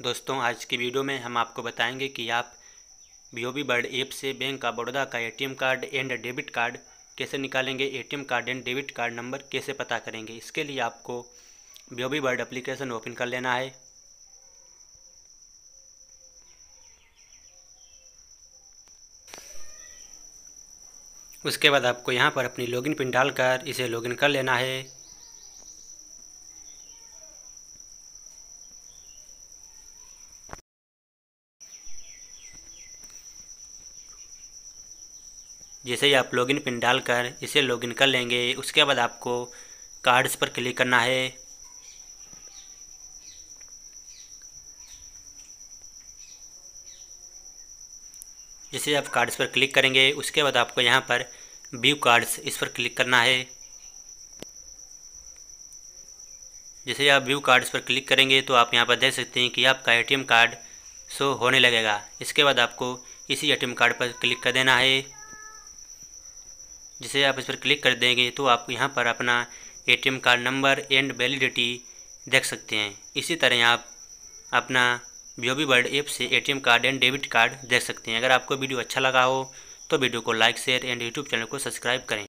दोस्तों आज की वीडियो में हम आपको बताएंगे कि आप B O B World app से बैंक ऑफ बड़ौदा का ATM card and debit card कैसे निकालेंगे ATM card and debit card number कैसे पता करेंगे इसके लिए आपको B O B World application open कर लेना है उसके बाद आपको यहाँ पर अपनी लॉगिन पिन डालकर इसे लॉगिन कर लेना है जैसे ही आप लॉगिन पिन डालकर इसे लॉगिन कर लेंगे उसके बाद आपको कार्ड्स पर क्लिक करना है जैसे आप कार्ड्स पर क्लिक करेंगे उसके बाद आपको यहाँ पर व्यू कार्ड्स इस पर क्लिक करना है जैसे आप व्यू कार्ड्स पर क्लिक करेंगे तो आप यहाँ पर देख सकते हैं कि आपका एटीएम कार्ड शो होने लगेगा इसके बाद आपको इसी एटीएम कार्ड पर क्लिक कर देना है जिसे आप इस पर क्लिक कर देंगे तो आप यहाँ पर अपना ATM card number and validity देख सकते हैं इसी तरह आप अपना बी वर्ल्ड ऐप से ATM card and debit card देख सकते हैं अगर आपको वीडियो अच्छा लगा हो तो वीडियो को like share and YouTube channel को सब्सक्राइब करें